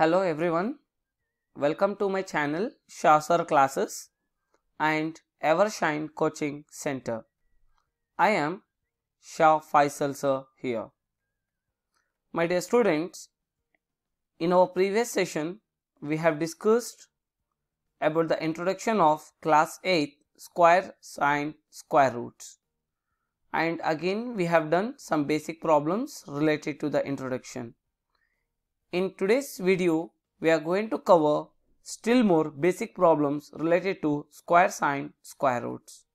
Hello everyone, welcome to my channel Shasar Classes and Evershine Coaching Center. I am Shah Faisal sir here. My dear students, in our previous session, we have discussed about the introduction of class 8 square sine square roots. And again, we have done some basic problems related to the introduction. In today's video, we are going to cover still more basic problems related to square sine square roots.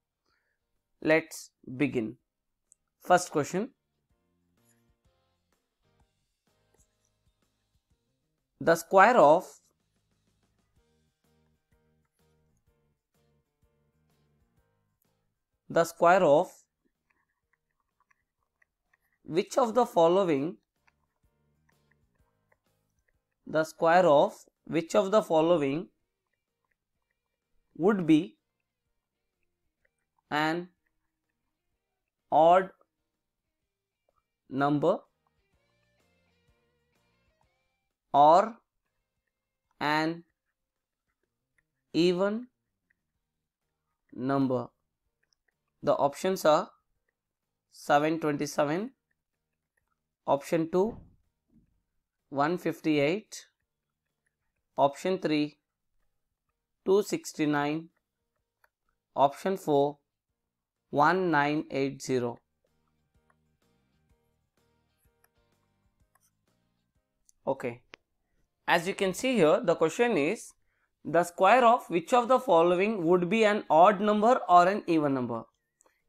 Let's begin. First question. The square of the square of which of the following the square of which of the following would be an odd number or an even number. The options are 727, option 2 158 option 3 269 option 4 1980 okay as you can see here the question is the square of which of the following would be an odd number or an even number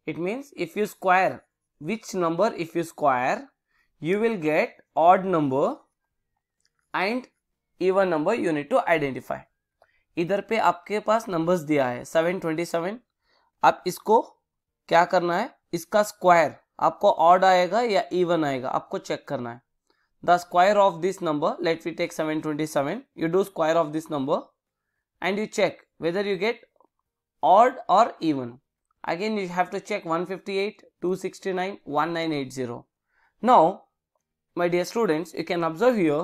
it means if you square which number if you square you will get odd number and even number you need to identify इधर पे आपके पास numbers दिया है seven twenty seven आप इसको क्या करना है इसका स्क्वायर आपको ऑड आएगा या इवन आएगा आपको चेक करना है the square of this number let we take seven twenty seven you do square of this number and you check whether you get odd or even. Again, you have to check 158, 269, 1980. Now my dear students you can observe here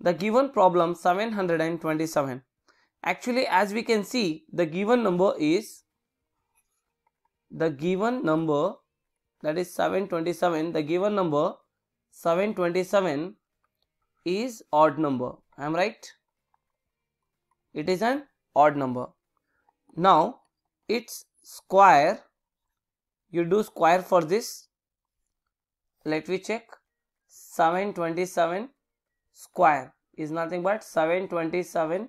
the given problem 727. Actually, as we can see, the given number is the given number that is 727. The given number 727 is odd number. I am right. It is an odd number. Now, its square, you do square for this. Let me check. 727 square is nothing but 727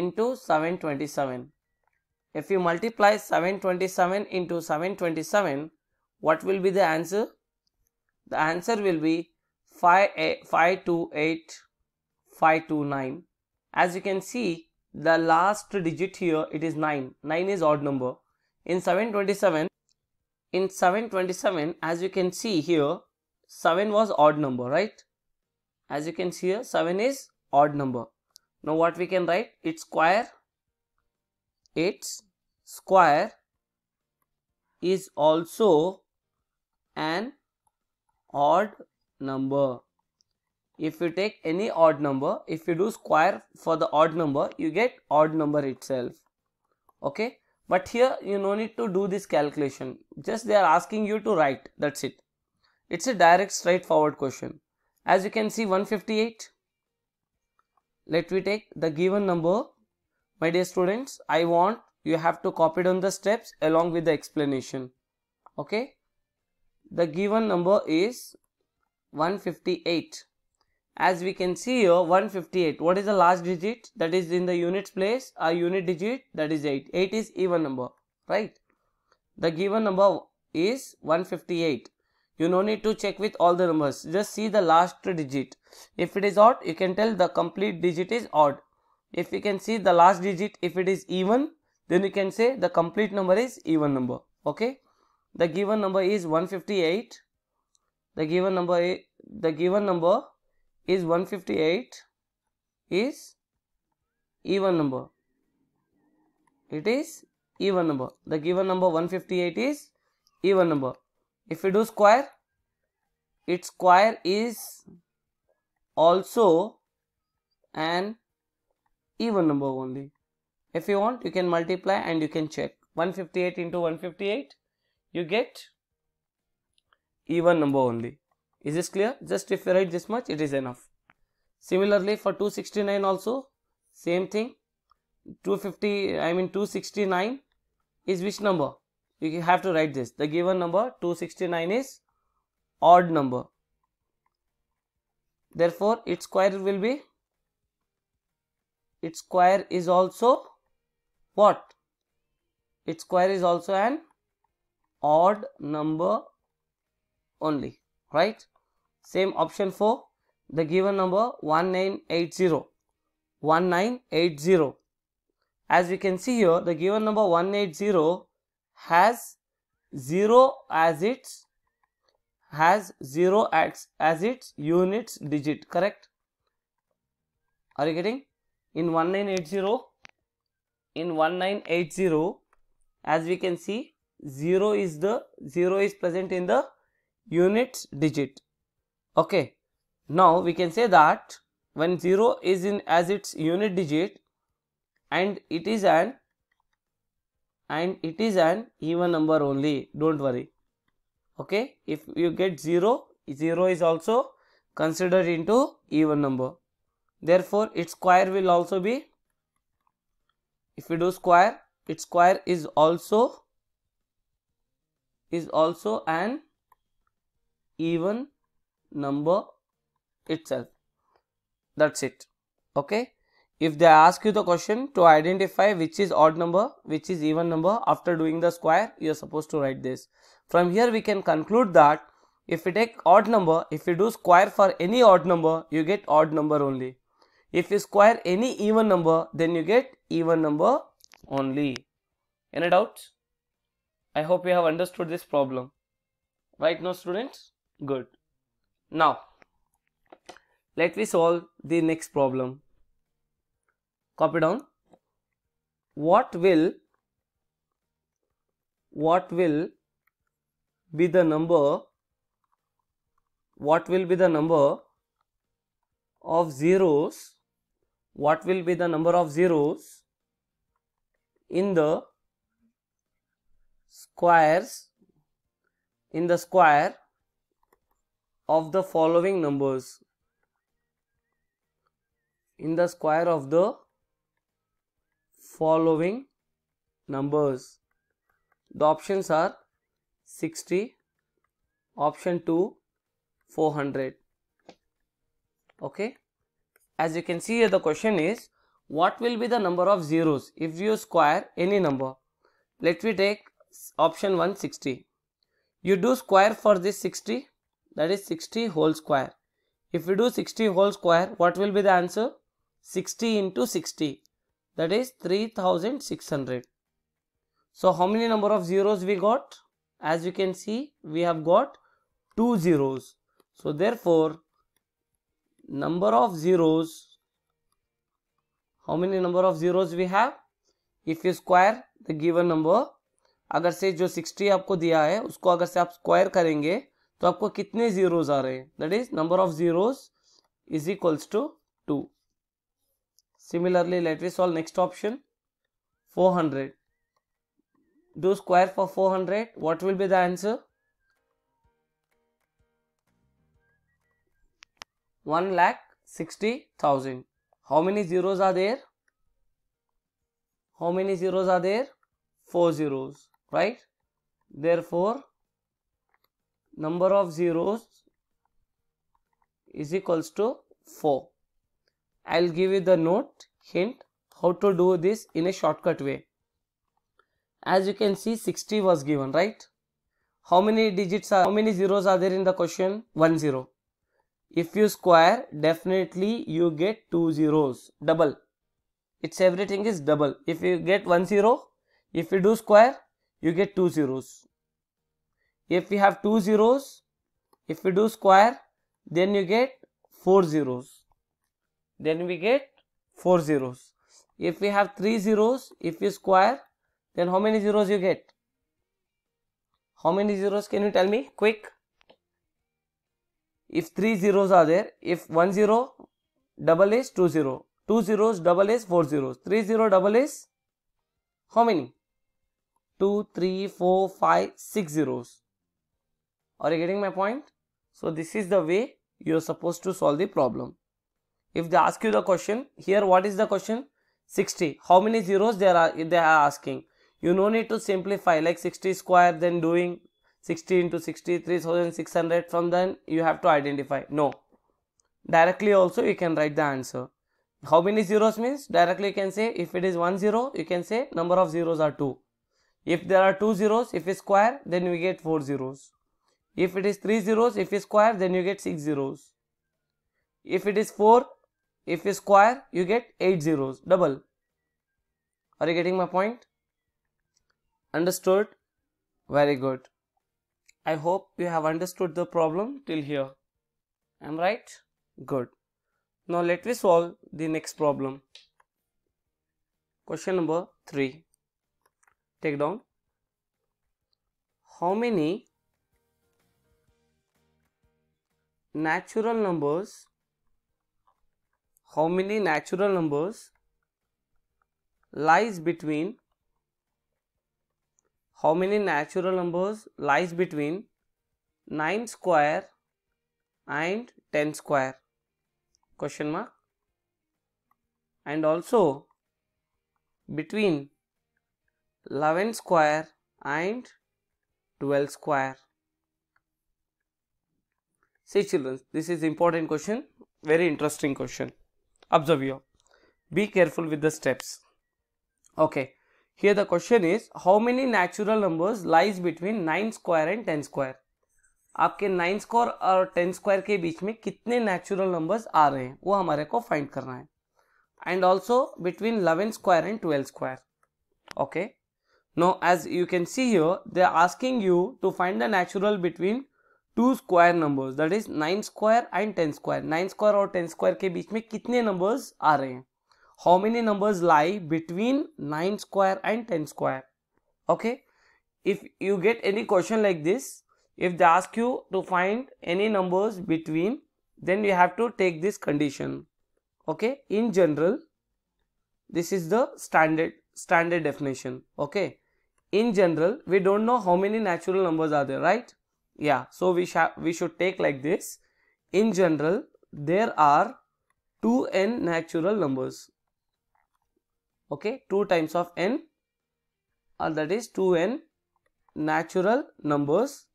into 727. If you multiply 727 into 727, what will be the answer? The answer will be 528 529. As you can see, the last digit here it is 9. 9 is odd number. In 727, in 727 as you can see here, 7 was odd number, right? As you can see here, 7 is odd number. Now what we can write? Its square, its square is also an odd number. If you take any odd number, if you do square for the odd number, you get odd number itself. Okay. But here you no need to do this calculation. Just they are asking you to write. That's it. It's a direct straightforward question. As you can see 158. Let me take the given number. My dear students, I want you have to copy down the steps along with the explanation. Okay. The given number is 158 as we can see here 158 what is the last digit that is in the units place a unit digit that is 8 8 is even number right the given number is 158 you no need to check with all the numbers just see the last digit if it is odd you can tell the complete digit is odd if you can see the last digit if it is even then you can say the complete number is even number okay the given number is 158 the given number the given number is 158 is even number it is even number the given number 158 is even number if you do square, its square is also an even number only. If you want, you can multiply and you can check. 158 into 158, you get even number only. Is this clear? Just if you write this much, it is enough. Similarly, for 269 also, same thing. 250, I mean 269 is which number? you have to write this the given number 269 is odd number therefore its square will be its square is also what its square is also an odd number only right same option for the given number 1980 1980 as we can see here the given number 180 has 0 as its has 0 as, as its units digit correct are you getting in 1980 in 1980 as we can see 0 is the 0 is present in the units digit okay now we can say that when 0 is in as its unit digit and it is an and it is an even number only don't worry okay if you get 0 0 is also considered into even number therefore its square will also be if you do square its square is also is also an even number itself that's it okay if they ask you the question to identify which is odd number, which is even number, after doing the square, you are supposed to write this. From here we can conclude that if we take odd number, if you do square for any odd number, you get odd number only. If you square any even number, then you get even number only. Any doubts? I hope you have understood this problem. Right now students? Good. Now, let me solve the next problem copy down what will what will be the number what will be the number of zeros what will be the number of zeros in the squares in the square of the following numbers in the square of the following numbers. The options are 60, option 2, 400. Okay. As you can see here the question is what will be the number of zeros if you square any number. Let me take option 160. You do square for this 60 that is 60 whole square. If we do 60 whole square what will be the answer? 60 into 60 that is 3600 so how many number of zeros we got as you can see we have got two zeros so therefore number of zeros how many number of zeros we have if you square the given number अगर से जो 60 आपको दिया है उसको अगर से आप स्क्वायर करेंगे तो आपको कितने जीरोस आ रहे हैं that is number of zeros is equals to two Similarly, let me solve next option 400. Do square for 400. What will be the answer? 1 lakh 60,000. How many zeros are there? How many zeros are there? 4 zeros, right? Therefore, number of zeros is equals to 4. I will give you the note hint how to do this in a shortcut way. As you can see 60 was given right. How many digits are how many zeros are there in the question? 1 0. If you square definitely you get 2 zeros double. It's everything is double. If you get 1 0 if you do square you get 2 zeros. If you have 2 zeros if you do square then you get 4 zeros then we get 4 zeros. If we have 3 zeros, if we square, then how many zeros you get? How many zeros can you tell me? Quick. If 3 zeros are there, if 1 zero, double is 2 zero. 2 zeros, double is 4 zeros. 3 zero, double is how many? 2, 3, 4, 5, 6 zeros. Are you getting my point? So this is the way you are supposed to solve the problem. If they ask you the question, here what is the question? 60. How many zeros they are, they are asking? You no need to simplify like 60 square then doing 60 into sixty-three thousand six hundred. from then you have to identify. No. Directly also you can write the answer. How many zeros means? Directly you can say if it is one zero, you can say number of zeros are two. If there are two zeros, if it's square, then we get four zeros. If it is three zeros, if it's square, then you get six zeros. If it is four, if you square, you get 8 zeros, double. Are you getting my point? Understood? Very good. I hope you have understood the problem till here. Am right? Good. Now let me solve the next problem. Question number 3. Take down. How many natural numbers how many natural numbers lies between how many natural numbers lies between 9 square and 10 square question mark and also between 11 square and 12 square see children this is important question very interesting question Observe here. Be careful with the steps. Okay. Here the question is how many natural numbers lies between 9 square and 10 square? आपके 9 square और 10 square के बीच में कितने natural numbers आ रहे हैं वो हमारे को फाइंड करना है and also between 11 square and 12 square okay now as you can see here they are asking you to find the natural between Two square numbers. That is nine square and ten square. Nine square or ten square. Square के बीच में कितने numbers how many numbers lie between nine square and ten square? okay if you get any question like this if they ask you to find any numbers between then you have to take this condition okay in general this is the standard standard definition okay in general we don't know how many natural numbers are there right yeah so we we should take like this in general there are 2n natural numbers okay 2 times of n or uh, that is 2n natural numbers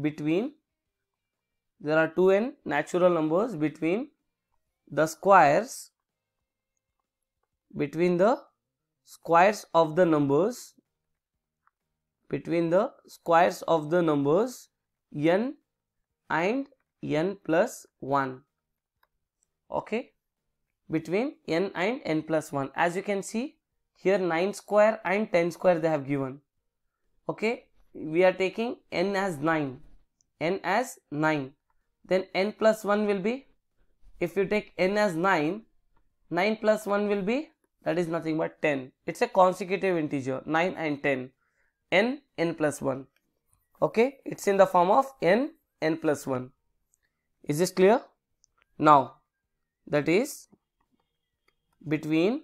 between there are 2n natural numbers between the squares between the squares of the numbers between the squares of the numbers n and n plus 1 okay between n and n plus 1 as you can see here 9 square and 10 square they have given okay we are taking n as 9 n as 9 then n plus 1 will be if you take n as 9 9 plus 1 will be that is nothing but 10 it's a consecutive integer 9 and 10 n n plus 1 okay it's in the form of n n plus 1 is this clear now that is between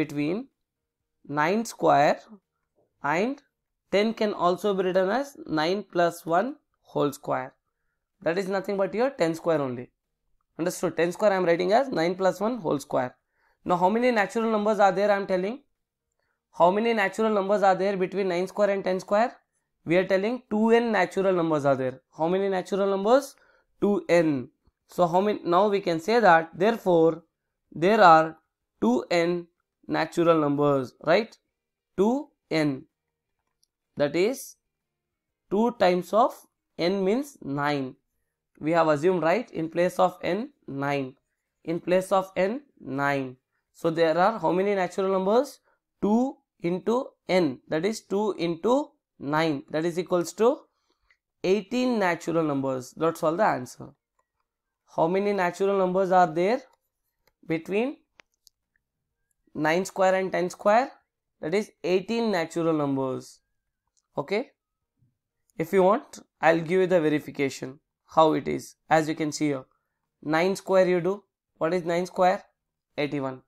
between 9 square and 10 can also be written as 9 plus 1 whole square that is nothing but your 10 square only understood 10 square i am writing as 9 plus 1 whole square now how many natural numbers are there i am telling how many natural numbers are there between 9 square and 10 square? We are telling 2n natural numbers are there. How many natural numbers? 2n. So how many now we can say that therefore there are 2n natural numbers, right? 2n that is 2 times of n means 9. We have assumed right in place of n 9. In place of n 9. So there are how many natural numbers? 2 into n that is 2 into 9 that is equals to 18 natural numbers that's all the answer how many natural numbers are there between 9 square and 10 square that is 18 natural numbers okay if you want i'll give you the verification how it is as you can see here 9 square you do what is 9 square 81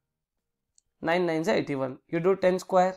9 9 is 81 you do 10 square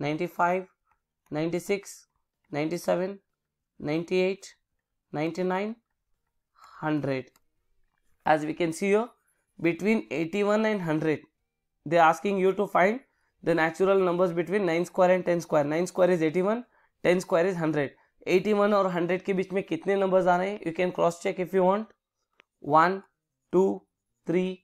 95, 96, 97, 98, 99, 100. As we can see here, between 81 and 100, they are asking you to find the natural numbers between 9 square and 10 square. 9 square is 81, 10 square is 100. 81 or 100 के बीच में कितने numbers आ रहे हैं you can cross check if you want one two three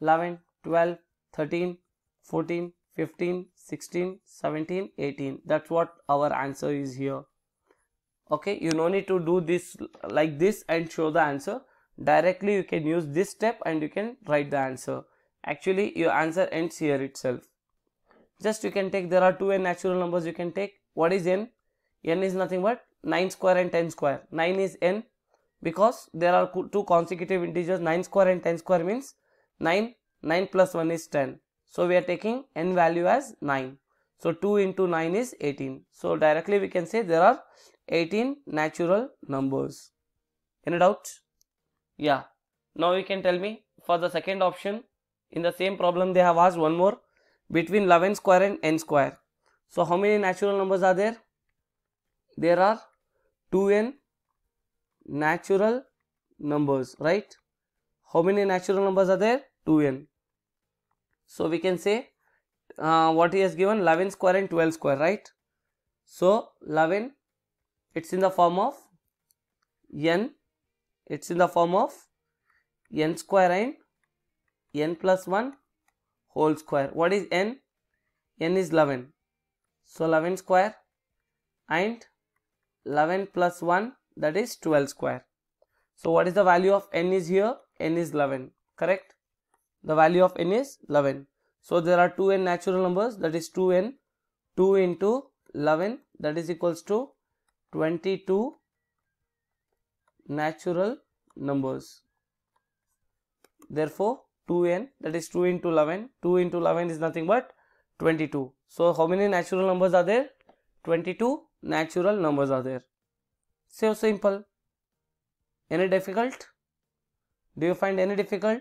11, 12, 13, 14, 15, 16, 17, 18. That's what our answer is here. Okay, you no need to do this like this and show the answer. Directly you can use this step and you can write the answer. Actually, your answer ends here itself. Just you can take, there are two n natural numbers you can take. What is n? n is nothing but 9 square and 10 square. 9 is n because there are two consecutive integers 9 square and 10 square means 9, 9 plus 1 is 10. So we are taking n value as 9. So 2 into 9 is 18. So directly we can say there are 18 natural numbers. Any doubt? Yeah. Now you can tell me for the second option in the same problem they have asked one more between 11 square and n square. So how many natural numbers are there? There are 2n natural numbers right how many natural numbers are there 2n so we can say uh, what he has given 11 square and 12 square right so 11 it's in the form of n it's in the form of n square and n plus 1 whole square what is n n is 11 so 11 square and 11 plus 1 that is 12 square so what is the value of n is here n is 11 correct the value of n is 11 so there are two n natural numbers that is 2n 2 into 11 that is equals to 22 natural numbers therefore 2n that is 2 into 11 2 into 11 is nothing but 22 so how many natural numbers are there 22 natural numbers are there so simple any difficult do you find any difficult?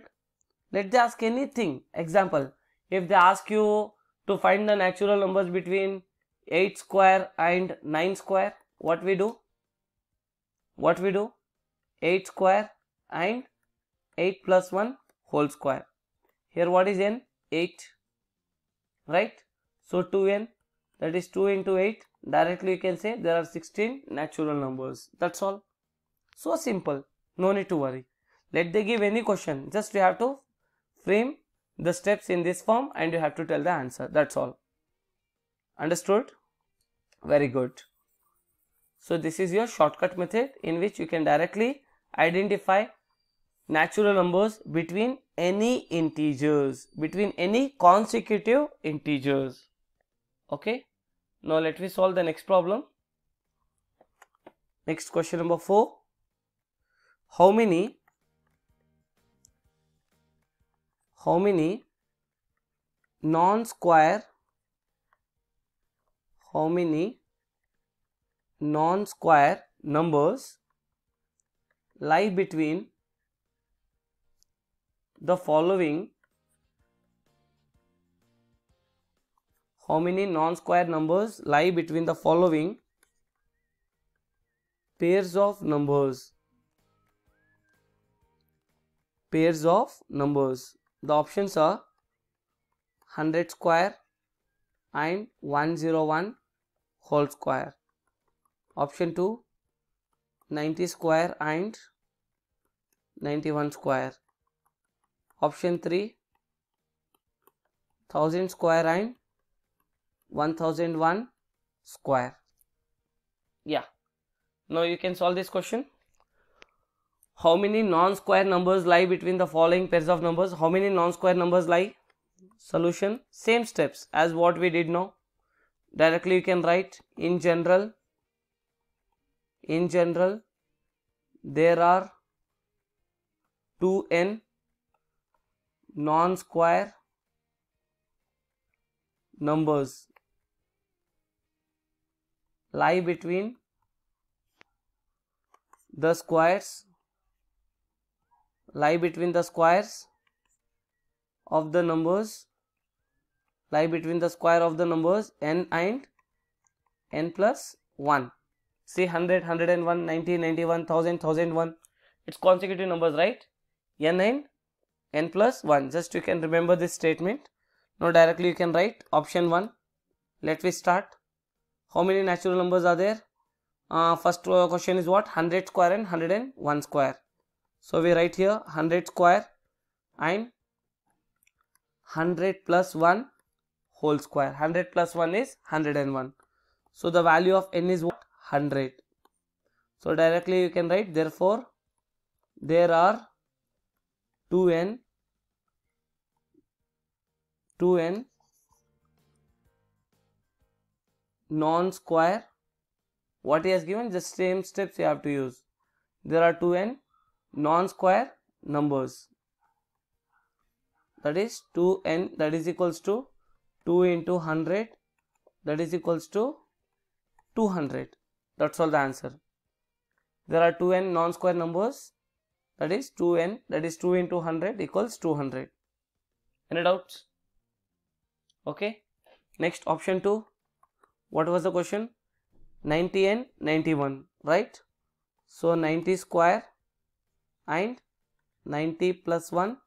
Let they ask anything. Example, if they ask you to find the natural numbers between 8 square and 9 square, what we do? What we do? 8 square and 8 plus 1 whole square. Here what is n? 8. Right? So 2n that is 2 into 8 directly you can say there are 16 natural numbers. That's all. So simple. No need to worry let they give any question just you have to frame the steps in this form and you have to tell the answer that's all understood very good so this is your shortcut method in which you can directly identify natural numbers between any integers between any consecutive integers okay now let me solve the next problem next question number 4 how many how many non square how many non square numbers lie between the following how many non square numbers lie between the following pairs of numbers pairs of numbers the options are 100 square and 101 whole square. Option 2 90 square and 91 square. Option 3 1000 square and 1001 square. Yeah. Now you can solve this question how many non-square numbers lie between the following pairs of numbers? How many non-square numbers lie? Solution, same steps as what we did now. Directly you can write, in general, in general, there are 2n non-square numbers lie between the squares lie between the squares of the numbers lie between the square of the numbers n and n plus 1 see 100 101 90 91 1000 1001 it's consecutive numbers right n and n plus 1 just you can remember this statement now directly you can write option 1 let me start how many natural numbers are there uh, first question is what 100 square and 101 square so we write here 100 square and 100 plus 1 whole square. 100 plus 1 is 101. So the value of n is what? 100. So directly you can write therefore there are 2n 2n non-square what he has given the same steps you have to use there are 2n non-square numbers that is 2n that is equals to 2 into 100 that is equals to 200 that's all the answer there are 2n non-square numbers that is 2n that is 2 into 100 equals 200 any doubts okay next option 2 what was the question 90 and 91 right so 90 square and 90 plus 1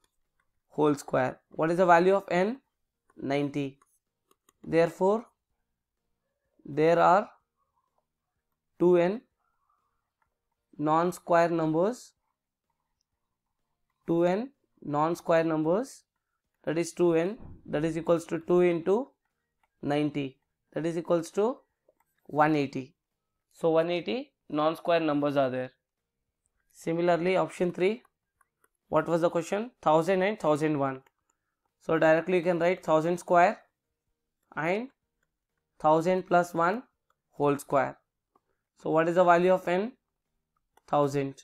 whole square. What is the value of n? 90. Therefore, there are 2n non-square numbers 2n non-square numbers that is 2n that is equals to 2 into 90 that is equals to 180. So, 180 non-square numbers are there. Similarly, option 3, what was the question? 1000 and 1001. So, directly you can write 1000 square and 1000 plus 1 whole square. So, what is the value of n? 1000.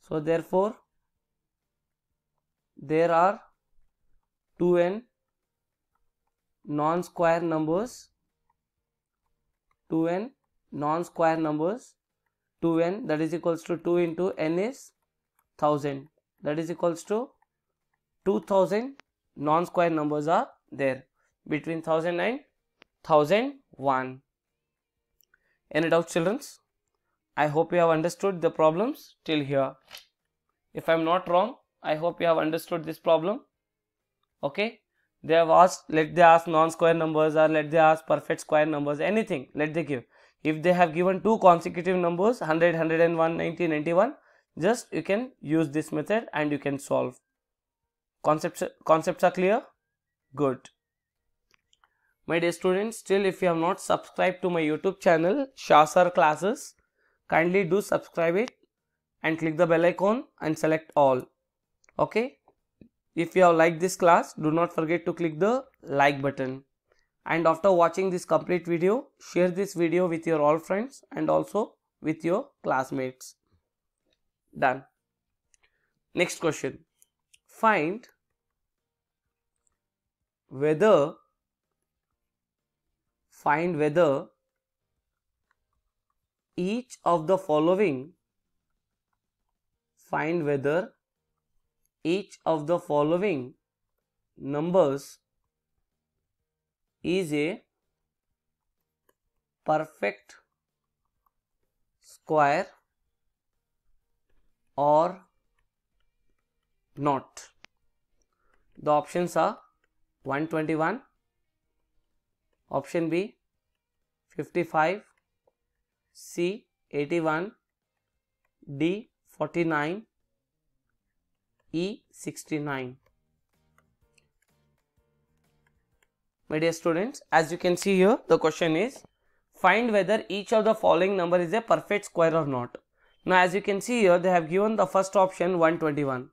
So, therefore, there are 2n non-square numbers 2n non-square numbers 2n that is equals to 2 into n is 1000 that is equals to 2000 non-square numbers are there between 1000 and 1001 any doubt, childrens i hope you have understood the problems till here if i'm not wrong i hope you have understood this problem okay they have asked let they ask non-square numbers or let they ask perfect square numbers anything let they give if they have given two consecutive numbers 100 101 90 91 just you can use this method and you can solve concepts concepts are clear good my dear students still if you have not subscribed to my youtube channel shasar classes kindly do subscribe it and click the bell icon and select all okay if you have liked this class do not forget to click the like button and after watching this complete video share this video with your all friends and also with your classmates done next question find whether find whether each of the following find whether each of the following numbers is a perfect square और not the option सा one twenty one option B fifty five C eighty one D forty nine E sixty nine My dear students, as you can see here, the question is find whether each of the following number is a perfect square or not. Now, as you can see here, they have given the first option 121.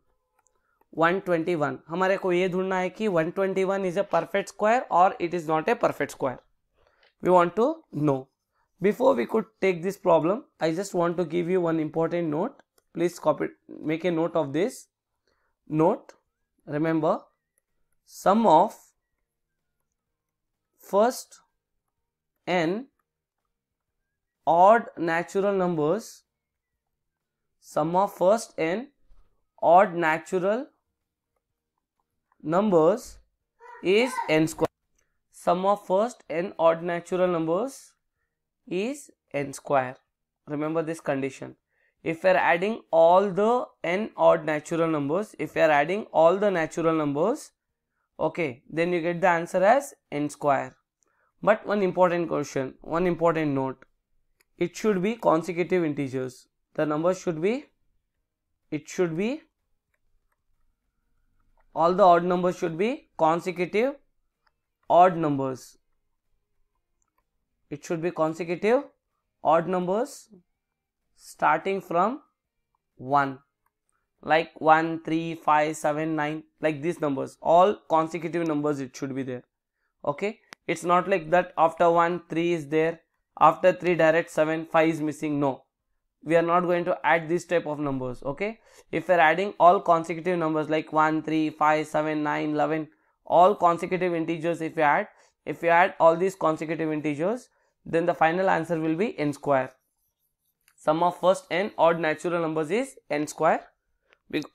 121. हमारे को ये ढूंढना है कि 121 is a perfect square or it is not a perfect square. We want to know. Before we could take this problem, I just want to give you one important note. Please copy, make a note of this. Note, remember, sum of first n odd natural numbers sum of first n odd natural numbers is n square sum of first n odd natural numbers is n square remember this condition if we are adding all the n odd natural numbers if we are adding all the natural numbers okay then you get the answer as n square but one important question one important note it should be consecutive integers the number should be it should be all the odd numbers should be consecutive odd numbers it should be consecutive odd numbers starting from 1 like 1 3 5 7 9 like these numbers all consecutive numbers it should be there okay it's not like that after 1 3 is there after 3 direct 7 5 is missing no we are not going to add this type of numbers okay if we're adding all consecutive numbers like 1 3 5 7 9 11 all consecutive integers if we add if we add all these consecutive integers then the final answer will be n square sum of first n odd natural numbers is n square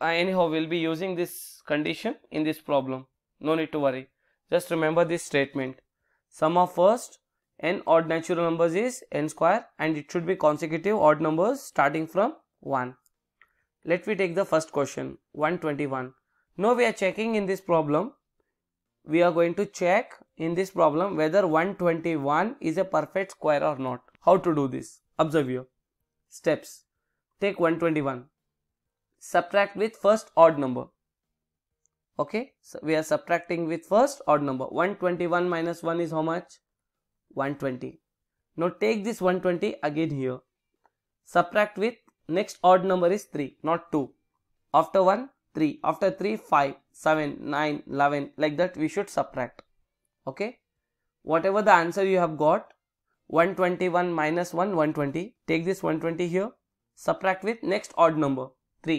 I we will be using this condition in this problem no need to worry just remember this statement sum of first n odd natural numbers is n square and it should be consecutive odd numbers starting from 1 let me take the first question 121 now we are checking in this problem we are going to check in this problem whether 121 is a perfect square or not how to do this observe here steps take 121 subtract with first odd number okay so we are subtracting with first odd number 121 minus 1 is how much 120 now take this 120 again here subtract with next odd number is 3 not 2 after 1 3 after 3 5 7 9 11 like that we should subtract okay whatever the answer you have got 121 minus 1 120 take this 120 here subtract with next odd number 3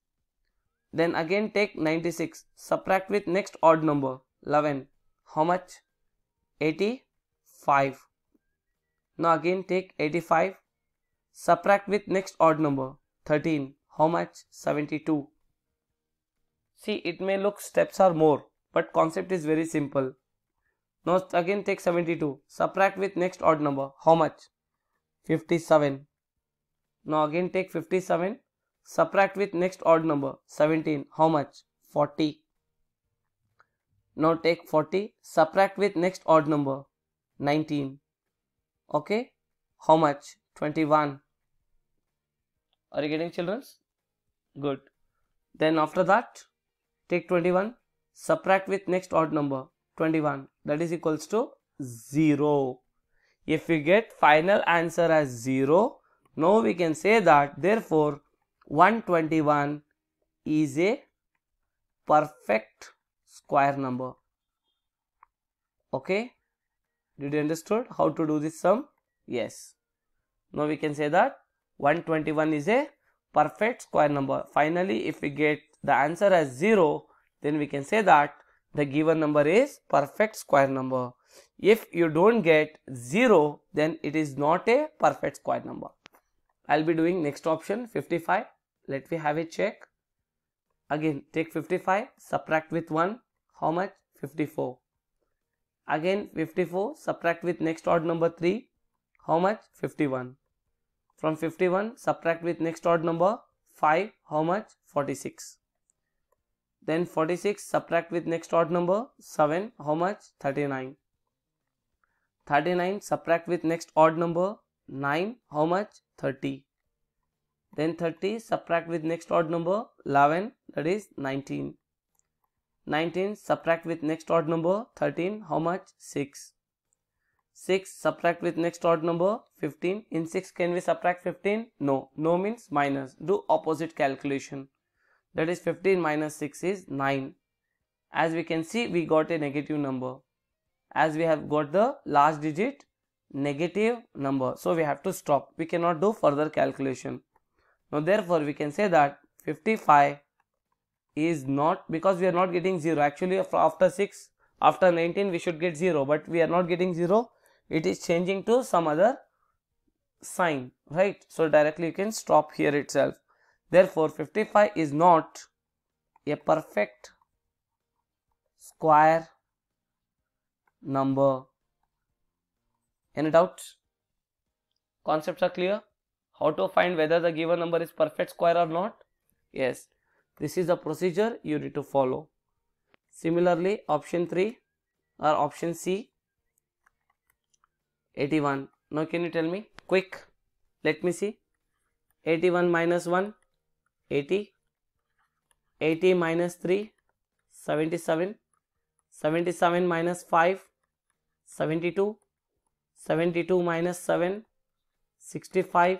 Then again take 96, subtract with next odd number 11. How much? 85. Now again take 85, subtract with next odd number 13. How much? 72. See it may look steps are more but concept is very simple. Now again take 72, subtract with next odd number how much? 57. Now again take 57, Subtract with next odd number 17. How much? 40. Now take 40. Subtract with next odd number 19. Okay. How much? 21. Are you getting children? Good. Then after that, take 21. Subtract with next odd number 21. That is equals to 0. If we get final answer as 0, now we can say that therefore 121 is a perfect square number. Okay. Did you understood how to do this sum? Yes. Now we can say that 121 is a perfect square number. Finally, if we get the answer as 0, then we can say that the given number is perfect square number. If you don't get 0, then it is not a perfect square number. I'll be doing next option 55 let me have a check again take 55 subtract with 1 how much 54 again 54 subtract with next odd number 3 how much 51 from 51 subtract with next odd number 5 how much 46 then 46 subtract with next odd number 7 how much 39 39 subtract with next odd number 9 how much 30 then 30 subtract with next odd number 11 that is 19 19 subtract with next odd number 13 how much 6 6 subtract with next odd number 15 in 6 can we subtract 15 no no means minus do opposite calculation that is 15 minus 6 is 9 as we can see we got a negative number as we have got the last digit negative number so we have to stop we cannot do further calculation now therefore we can say that 55 is not because we are not getting 0 actually after 6 after 19 we should get 0 but we are not getting 0 it is changing to some other sign right so directly you can stop here itself therefore 55 is not a perfect square number any doubts concepts are clear how to find whether the given number is perfect square or not? Yes, this is the procedure you need to follow. Similarly, option 3 or option C 81. Now can you tell me quick? Let me see. 81 minus 1 80 80 minus 3 77 77 minus 5 72 72 minus 7 65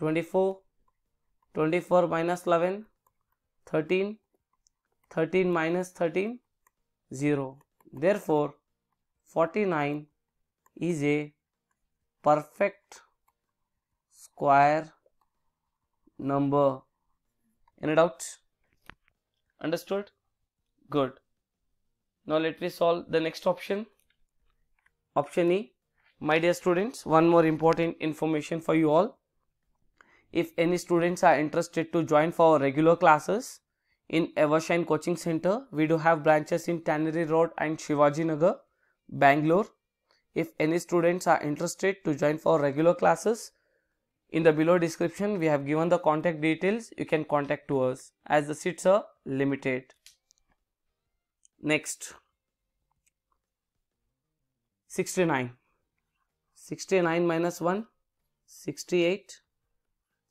24 24 minus 11 13 13 minus 13 0 therefore 49 is a perfect square number any doubt understood good now let me solve the next option option e my dear students one more important information for you all if any students are interested to join for regular classes in Evershine Coaching Center, we do have branches in Tannery Road and Shivaji Nagar, Bangalore. If any students are interested to join for regular classes, in the below description we have given the contact details, you can contact to us as the seats are limited. Next, 69. 69 minus 1, 68.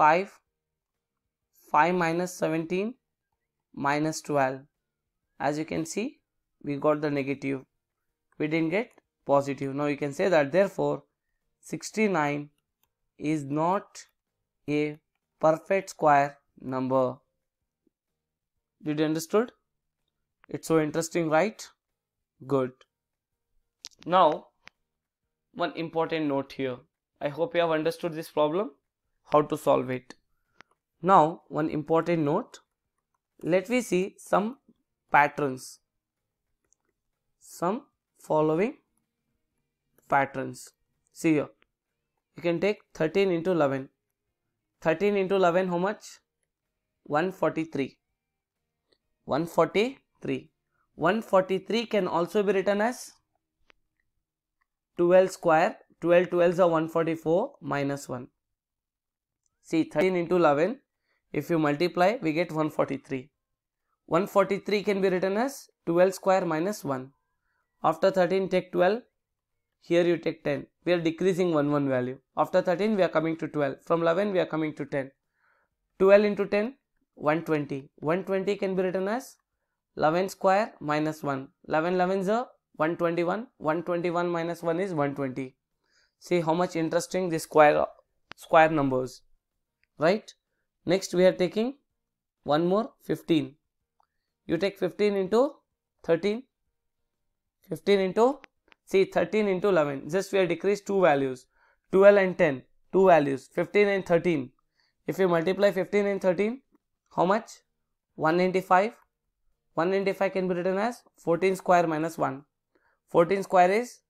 5 5 minus 17 minus 12 as you can see we got the negative we didn't get positive now you can say that therefore 69 is not a perfect square number did you understood it's so interesting right good now one important note here i hope you have understood this problem how to solve it. Now one important note, let me see some patterns, some following patterns. See here, you can take 13 into 11, 13 into 11 how much? 143, 143. 143 can also be written as 12 square 12 12 is 144 minus 1 See 13 into 11, if you multiply, we get 143. 143 can be written as 12 square minus 1. After 13 take 12, here you take 10. We are decreasing 1 1 value. After 13 we are coming to 12. From 11 we are coming to 10. 12 into 10, 120. 120 can be written as 11 square minus 1. 11 11 is 121. 121 minus 1 is 120. See how much interesting this square, square numbers right next we are taking one more 15 you take 15 into 13 15 into see 13 into 11 just we have decreased two values 12 and 10 two values 15 and 13 if you multiply 15 and 13 how much 195 195 can be written as 14 square minus 1 14 square is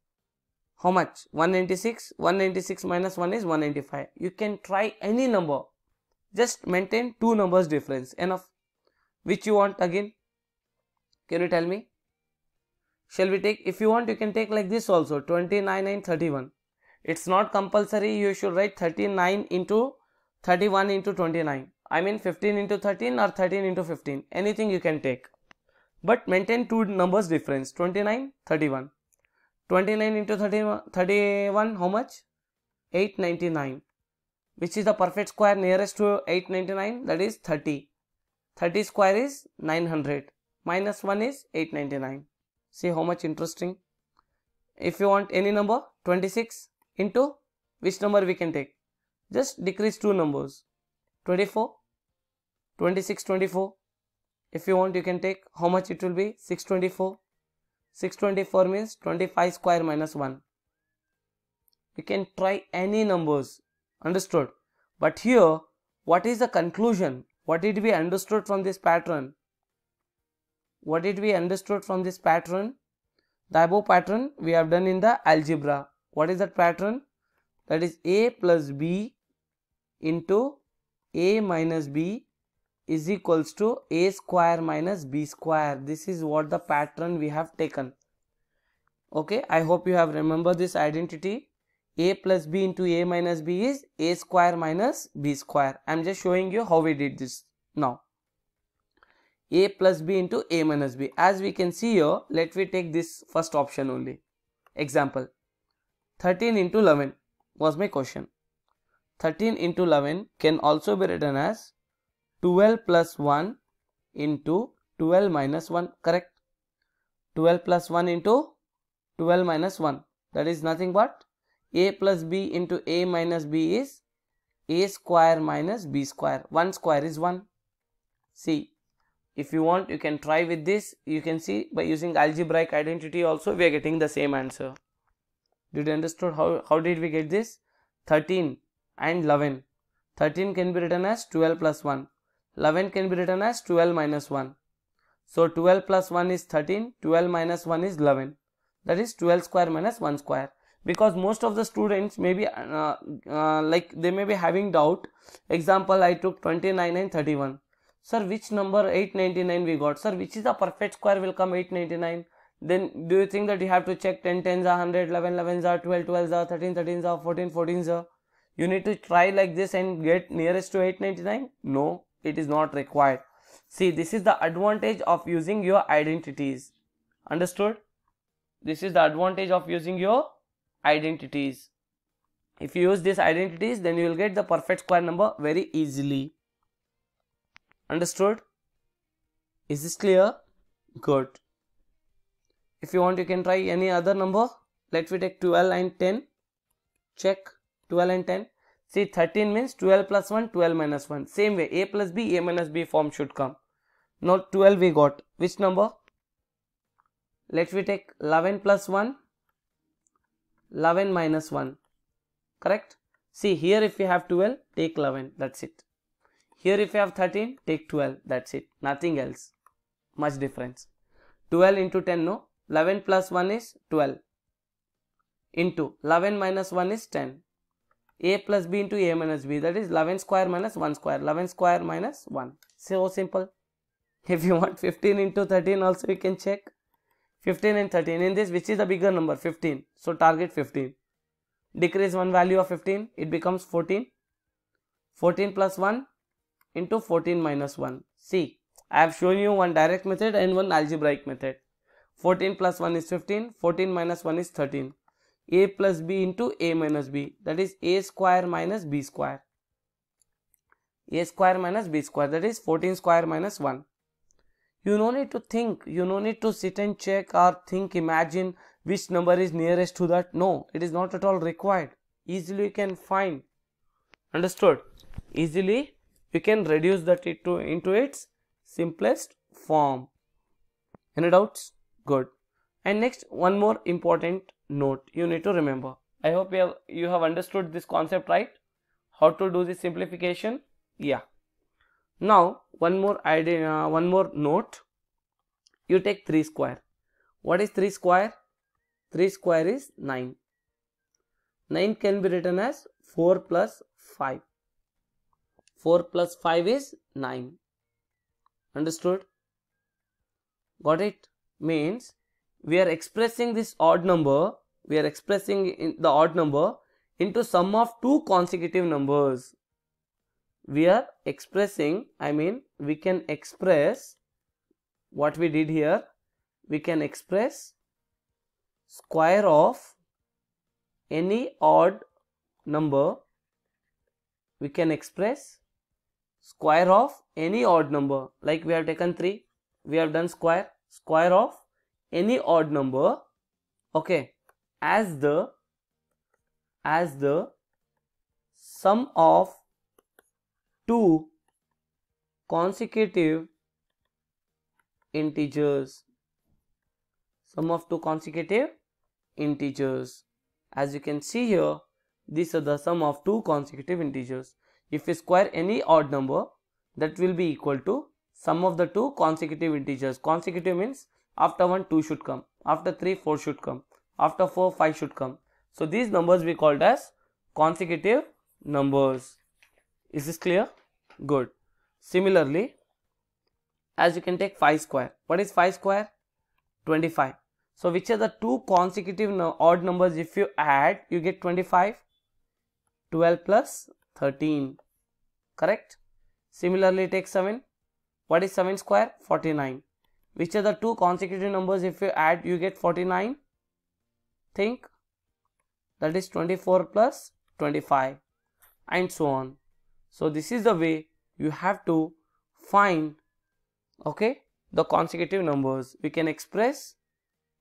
how much 196 196 minus 1 is 195 you can try any number just maintain two numbers difference enough which you want again can you tell me shall we take if you want you can take like this also 29 and 31 it's not compulsory you should write 39 into 31 into 29 i mean 15 into 13 or 13 into 15 anything you can take but maintain two numbers difference 29 31 29 into thirty one. 31 how much 899 which is the perfect square nearest to 899 that is 30 30 square is 900 minus 1 is 899 see how much interesting if you want any number 26 into which number we can take just decrease two numbers 24 26 24 if you want you can take how much it will be 624 624 means 25 square minus 1 you can try any numbers understood but here what is the conclusion what did we understood from this pattern what did we understood from this pattern the above pattern we have done in the algebra what is that pattern that is a plus b into a minus b is equals to a square minus b square this is what the pattern we have taken okay i hope you have remembered this identity a plus b into a minus b is a square minus b square. I am just showing you how we did this now. a plus b into a minus b. As we can see here, let me take this first option only. Example 13 into 11 was my question. 13 into 11 can also be written as 12 plus 1 into 12 minus 1 correct 12 plus 1 into 12 minus 1 that is nothing but a plus b into a minus b is a square minus b square 1 square is 1 see if you want you can try with this you can see by using algebraic identity also we are getting the same answer did you understood how, how did we get this 13 and 11 13 can be written as 12 plus 1 11 can be written as 12 minus 1 so 12 plus 1 is 13 12 minus 1 is 11 that is 12 square minus 1 square because most of the students may be uh, uh, like they may be having doubt example i took 29 and 31 sir which number 899 we got sir which is the perfect square will come 899 then do you think that you have to check 10 10s are 100 11 11s are 12 12s are 13 13s are 14 are you need to try like this and get nearest to 899 no it is not required see this is the advantage of using your identities understood this is the advantage of using your identities. If you use these identities, then you will get the perfect square number very easily. Understood? Is this clear? Good. If you want, you can try any other number. Let me take 12 and 10. Check 12 and 10. See 13 means 12 plus 1, 12 minus 1. Same way, a plus b, a minus b form should come. Now 12 we got. Which number? Let me take 11 plus 1, 11 minus 1 correct see here if you have 12 take 11 that's it here if you have 13 take 12 that's it nothing else much difference 12 into 10 no 11 plus 1 is 12 into 11 minus 1 is 10 a plus b into a minus b that is 11 square minus 1 square 11 square minus 1 so simple if you want 15 into 13 also you can check 15 and 13 in this which is the bigger number 15 so target 15 decrease one value of 15 it becomes 14 14 plus 1 into 14 minus 1 see i have shown you one direct method and one algebraic method 14 plus 1 is 15 14 minus 1 is 13 a plus b into a minus b that is a square minus b square a square minus b square that is 14 square minus 1 you no need to think, you no need to sit and check or think, imagine which number is nearest to that. No, it is not at all required. Easily you can find. Understood? Easily you can reduce that into, into its simplest form. Any doubts? Good. And next, one more important note you need to remember. I hope you have, you have understood this concept right. How to do this simplification? Yeah now one more idea uh, one more note you take 3 square what is 3 square 3 square is 9 9 can be written as 4 plus 5 4 plus 5 is 9 understood got it means we are expressing this odd number we are expressing the odd number into sum of two consecutive numbers we are expressing I mean we can express what we did here we can express square of any odd number we can express square of any odd number like we have taken 3 we have done square square of any odd number okay as the as the sum of two consecutive integers sum of two consecutive integers as you can see here these are the sum of two consecutive integers if you square any odd number that will be equal to sum of the two consecutive integers consecutive means after 1 2 should come after 3 4 should come after 4 5 should come so these numbers we called as consecutive numbers is this clear? Good. Similarly, as you can take 5 square. What is 5 square? 25. So which are the two consecutive odd numbers if you add you get 25 12 plus 13 correct similarly take 7 what is 7 square 49 which are the two consecutive numbers if you add you get 49 think that is 24 plus 25 and so on so this is the way you have to find okay the consecutive numbers. We can express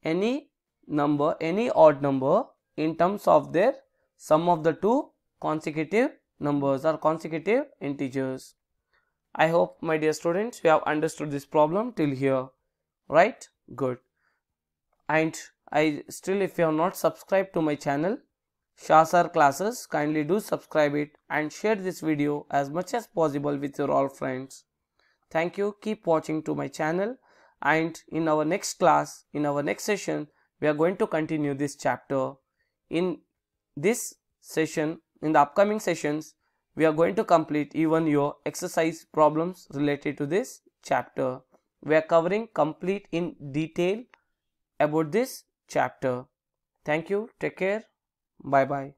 any number, any odd number in terms of their sum of the two consecutive numbers or consecutive integers. I hope my dear students you have understood this problem till here right good and I still if you have not subscribed to my channel Shasar classes kindly do subscribe it and share this video as much as possible with your all friends. Thank you. Keep watching to my channel and in our next class, in our next session, we are going to continue this chapter. In this session, in the upcoming sessions, we are going to complete even your exercise problems related to this chapter. We are covering complete in detail about this chapter. Thank you. Take care. Bye bye.